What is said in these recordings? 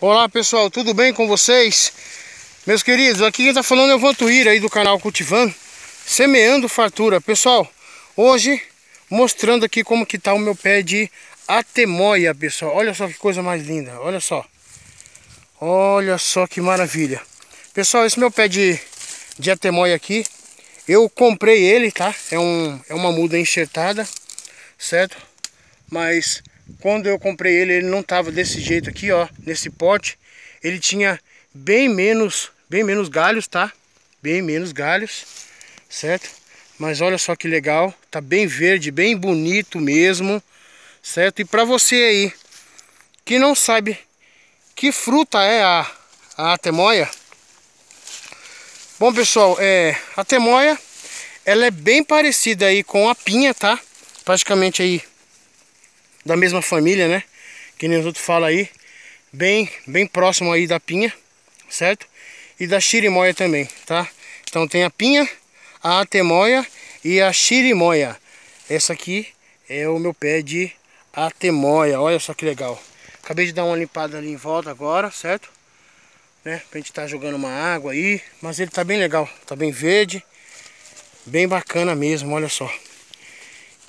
Olá pessoal, tudo bem com vocês? Meus queridos, aqui quem tá falando é o Vantuíra aí do canal Cultivando Semeando Fartura Pessoal, hoje mostrando aqui como que está o meu pé de atemoia pessoal Olha só que coisa mais linda, olha só Olha só que maravilha Pessoal, esse meu pé de, de atemoia aqui Eu comprei ele, tá? É, um, é uma muda enxertada, certo? Mas quando eu comprei ele, ele não tava desse jeito aqui, ó, nesse pote. Ele tinha bem menos, bem menos galhos, tá? Bem menos galhos, certo? Mas olha só que legal, tá bem verde, bem bonito mesmo, certo? E para você aí que não sabe que fruta é a, a temoia, Bom, pessoal, é, a temoia, ela é bem parecida aí com a pinha, tá? Praticamente aí da mesma família, né? Que nem os outros falam aí. Bem, bem próximo aí da pinha, certo? E da chirimoia também, tá? Então tem a pinha, a atemoia e a chirimoia. Essa aqui é o meu pé de atemoia. Olha só que legal. Acabei de dar uma limpada ali em volta agora, certo? Né? Pra gente tá jogando uma água aí. Mas ele tá bem legal. Tá bem verde. Bem bacana mesmo, olha só.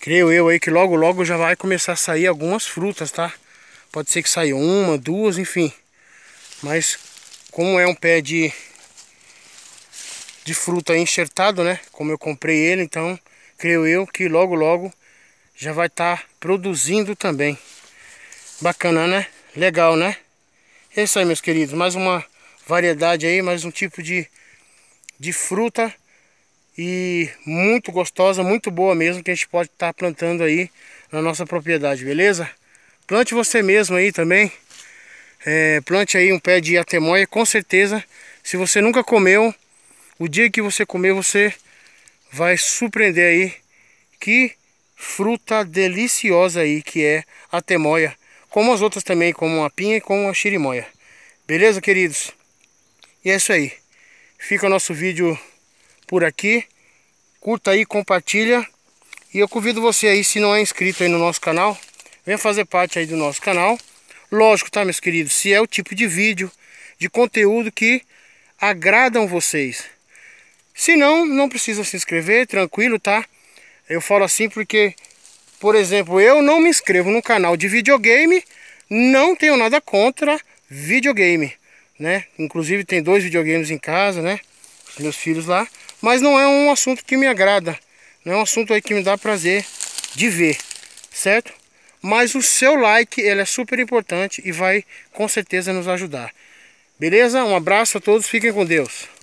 Creio eu aí que logo logo já vai começar a sair algumas frutas, tá? Pode ser que saia uma, duas, enfim. Mas como é um pé de, de fruta enxertado, né? Como eu comprei ele, então creio eu que logo logo já vai estar tá produzindo também. Bacana, né? Legal, né? É isso aí, meus queridos. Mais uma variedade aí, mais um tipo de, de fruta e muito gostosa, muito boa mesmo, que a gente pode estar tá plantando aí na nossa propriedade, beleza? Plante você mesmo aí também, é, plante aí um pé de atemoia, com certeza, se você nunca comeu, o dia que você comer, você vai surpreender aí que fruta deliciosa aí que é a temoia, como as outras também, como a pinha e como a chirimoia. Beleza, queridos? E é isso aí. Fica o nosso vídeo por aqui curta aí, compartilha. E eu convido você aí, se não é inscrito aí no nosso canal, venha fazer parte aí do nosso canal. Lógico, tá, meus queridos? Se é o tipo de vídeo, de conteúdo que agradam vocês. Se não, não precisa se inscrever, tranquilo, tá? Eu falo assim porque, por exemplo, eu não me inscrevo no canal de videogame, não tenho nada contra videogame, né? Inclusive tem dois videogames em casa, né? meus filhos lá. Mas não é um assunto que me agrada. Não é um assunto aí que me dá prazer de ver, certo? Mas o seu like, ele é super importante e vai com certeza nos ajudar. Beleza? Um abraço a todos, fiquem com Deus.